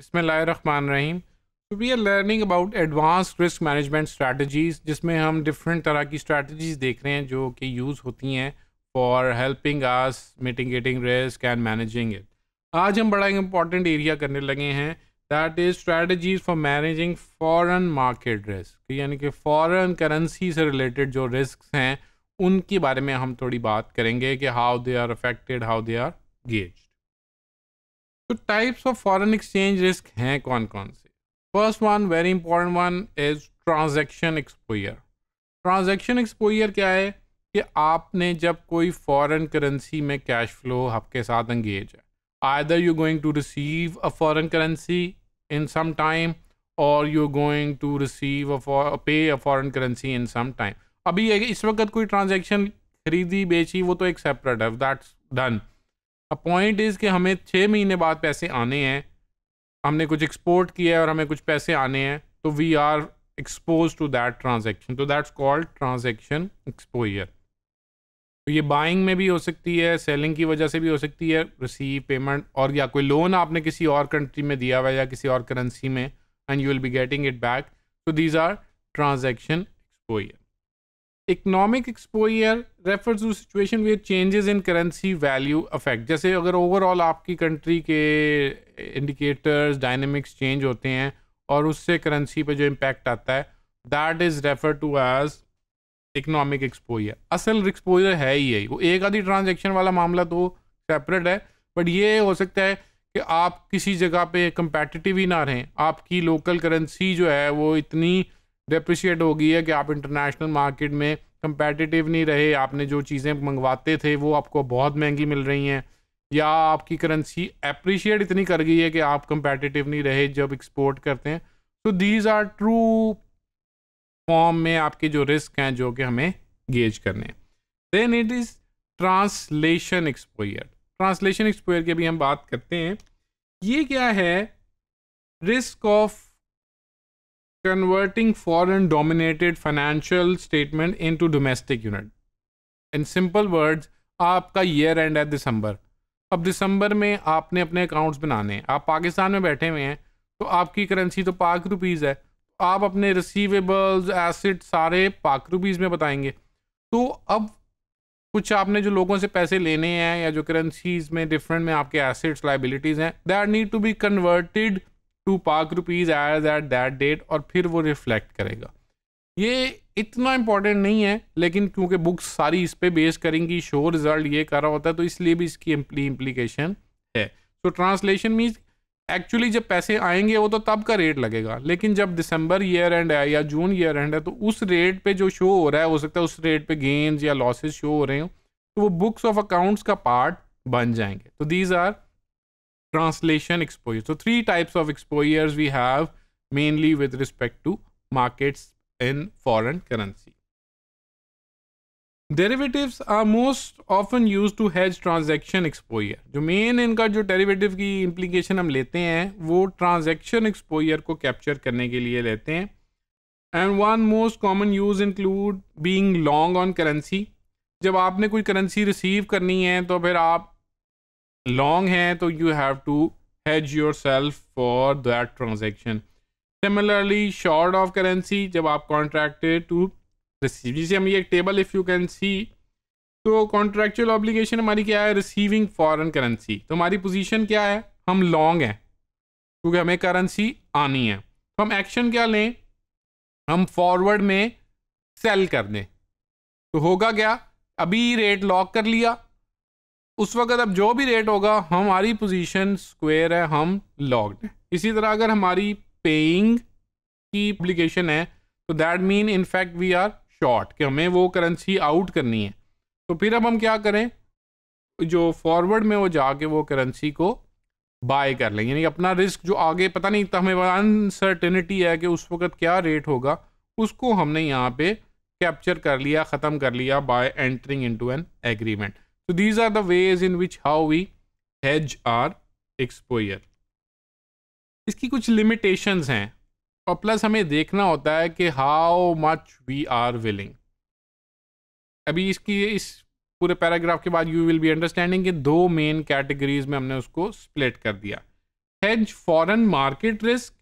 इसमें रखमान तो we are learning about advance risk management strategies जिसमें हम डिफरेंट तरह की स्ट्रैटेजीज देख रहे हैं जो कि यूज़ होती हैं for helping us mitigating risk and managing it आज हम बड़ा इंपॉर्टेंट एरिया करने लगे हैं that is strategies for managing foreign market risk यानी कि फॉरन करेंसी से रिलेटेड जो रिस्क हैं उनके बारे में हम थोड़ी बात करेंगे कि how they are affected how they are gauged तो types of foreign exchange risk हैं कौन कौन से first one very important one is transaction exposure transaction exposure क्या है कि आपने जब कोई फॉरेन करेंसी में कैश फ्लो आपके साथ एंगेज है either you going to receive a foreign currency in some time और you going to receive pay a foreign currency in some time अभी इस वक्त कोई ट्रांजेक्शन खरीदी बेची वो तो एक सेपरेट है दैट्स डन अब पॉइंट इज़ कि हमें छः महीने बाद पैसे आने हैं हमने कुछ एक्सपोर्ट किया है और हमें कुछ पैसे आने हैं तो we are expose to that transaction तो दैट्स कॉल्ड ट्रांजेक्शन एक्सपोजर तो ये बाइंग में भी हो सकती है सेलिंग की वजह से भी हो सकती है रिसीव पेमेंट और या कोई लोन आपने किसी और कंट्री में दिया हुआ या किसी और करेंसी में and you will be getting it back तो these are transaction exposure economic exposure refer to situation where changes in currency value affect जैसे अगर ओवरऑल आपकी कंट्री के इंडिकेटर्स डायनेमिक्स चेंज होते हैं और उससे करेंसी पे जो इम्पैक्ट आता है that is refer to as economic exposure असल एक्सपोजर है ही यही वो एक आधी ट्रांजेक्शन वाला मामला तो सेपरेट है बट ये हो सकता है कि आप किसी जगह पे कंपेटिटिव ही ना रहें आपकी लोकल करेंसी जो है वो इतनी डिप्रिशिएट हो गई है कि आप इंटरनेशनल मार्केट में कंपेटिटिव नहीं रहे आपने जो चीज़ें मंगवाते थे वो आपको बहुत महंगी मिल रही हैं या आपकी करेंसी अप्रिशिएट इतनी कर गई है कि आप कंपेटिटिव नहीं रहे जब एक्सपोर्ट करते हैं तो दीज आर ट्रू फॉर्म में आपके जो रिस्क हैं जो कि हमें गेज करने हैं then it is translation exposure translation exposure की भी हम बात करते हैं ये क्या है risk of converting foreign dominated financial statement into domestic unit इन सिंपल वर्ड्स आपका ईयर एंड है दिसंबर अब दिसंबर में आपने अपने अकाउंट्स बनाने हैं आप पाकिस्तान में बैठे हुए हैं तो आपकी करेंसी तो पाक रुपीज़ है आप अपने रिसीवेबल्स एसिड सारे पाक रुपीज़ में बताएंगे तो अब कुछ आपने जो लोगों से पैसे लेने हैं या जो करेंसीज में डिफरेंट में आपके एसिड्स लाइबिलिटीज़ हैं they are need to be converted to Pak rupees as at that date और फिर वो रिफ्लेक्ट करेगा ये इतना इम्पोर्टेंट नहीं है लेकिन क्योंकि बुक्स सारी इस पर बेस करेंगी शो रिज़ल्ट ये कर रहा होता है तो इसलिए भी इसकी इम्प्लीकेशन है सो ट्रांसलेशन मीन्स एक्चुअली जब पैसे आएंगे वो तो तब का रेट लगेगा लेकिन जब दिसंबर ईयर एंड है या जून ईयर एंड है तो उस रेट पे जो शो हो रहा है हो सकता है उस रेट पे गेंस या लॉसेस शो हो रहे हो तो वो बुक्स ऑफ अकाउंट्स का पार्ट बन जाएंगे तो these are translation exposure. So three types of exposures we have mainly with respect to markets in foreign currency. Derivatives are most often used to hedge transaction exposure. जो main इनका जो derivative की implication हम लेते हैं वो transaction exposure को capture करने के लिए लेते हैं And one most common use include being long on currency. जब आपने कोई करेंसी रिसीव करनी है तो फिर आप लॉन्ग है तो you have to hedge yourself for that transaction similarly short of currency जब आप कॉन्ट्रैक्टेड टू रिसीव जैसे हम ये एक table if you can see तो कॉन्ट्रेक्चुअल ऑब्लिगेशन हमारी क्या है रिसीविंग फॉरन करेंसी तो हमारी पोजिशन क्या है हम लॉन्ग हैं क्योंकि हमें करेंसी आनी है तो हम एक्शन क्या लें हम फॉरवर्ड में सेल कर दें तो होगा क्या अभी रेट लॉक कर लिया उस वक्त अब जो भी रेट होगा हमारी पोजीशन स्क्वायर है हम लॉग्ड हैं इसी तरह अगर हमारी पेइंग की अप्लीकेशन है तो that mean in fact we are short कि हमें वो करेंसी आउट करनी है तो फिर अब हम क्या करें जो फॉरवर्ड में वो जाके वो करेंसी को बाय कर लें यानी अपना रिस्क जो आगे पता नहीं था हमें अनसर्टेनिटी है कि उस वक्त क्या रेट होगा उसको हमने यहाँ पे कैप्चर कर लिया ख़त्म कर लिया by entering into an agreement So these are the ways in which how we hedge our exposure. इसकी कुछ limitations हैं और प्लस हमें देखना होता है कि how much we are willing अभी इसकी इस पूरे पैराग्राफ के बाद यू विल बी अंडरस्टैंडिंग कि दो मेन कैटेगरीज में हमने उसको स्प्लिट कर दिया hedge foreign market risk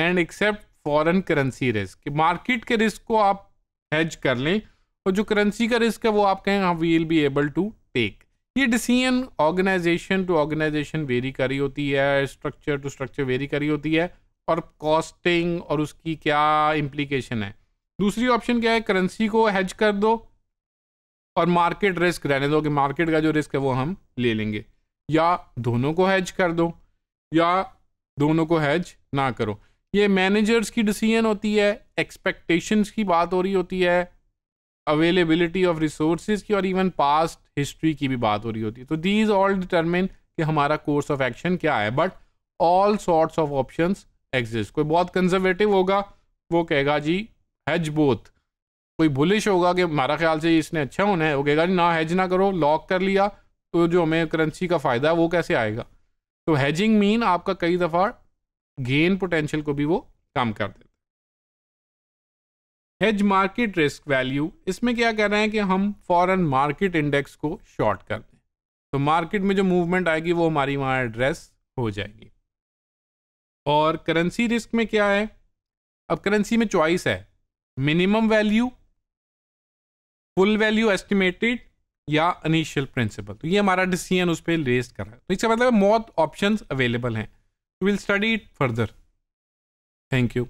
and accept foreign currency risk market के रिस्क को आप हेज कर लें और जो करेंसी का रिस्क है वो आप कहें we will be able to take ये decision organization to organization vary करी होती है स्ट्रक्चर टू स्ट्रक्चर वेरी करी होती है और कॉस्टिंग और उसकी क्या इम्प्लीकेशन है दूसरी ऑप्शन क्या है करेंसी को हैज कर दो और मार्केट रिस्क रहने दो कि मार्केट का जो रिस्क है वो हम ले लेंगे या दोनों को हैज कर दो या दोनों को हैज ना करो ये मैनेजर्स की डिसीजन होती है एक्सपेक्टेशंस की बात हो रही होती है अवेलेबिलिटी ऑफ रिसोर्सेज की और इवन पास्ट हिस्ट्री की भी बात हो रही होती है तो दीज ऑल डिटर्मिन कि हमारा कोर्स ऑफ एक्शन क्या है but all sorts of option exist कोई बहुत कंजर्वेटिव होगा वो कहेगा जी हैज बोथ कोई बुलिश होगा कि हमारा ख्याल से इसने अच्छा होना है वो कहेगा जी ना हैज ना करो लॉक कर लिया तो जो हमें करेंसी का फ़ायदा है वो कैसे आएगा तो हैजिंग मीन आपका कई दफ़ा गेन पोटेंशियल को भी वो कम कर दे हेज मार्केट रिस्क वैल्यू इसमें क्या कर रहे हैं कि हम फॉरन मार्केट इंडेक्स को शॉर्ट कर दें तो मार्केट में जो मूवमेंट आएगी वो हमारी वहाँ एड्रेस हो जाएगी और करेंसी रिस्क में क्या है अब करेंसी में चॉइस है minimum value full value estimated या अनिशियल प्रिंसिपल तो ये हमारा डिसीजन उस पर रेस कर रहा है तो इसका मतलब मौत ऑप्शंस अवेलेबल हैं will study it further thank you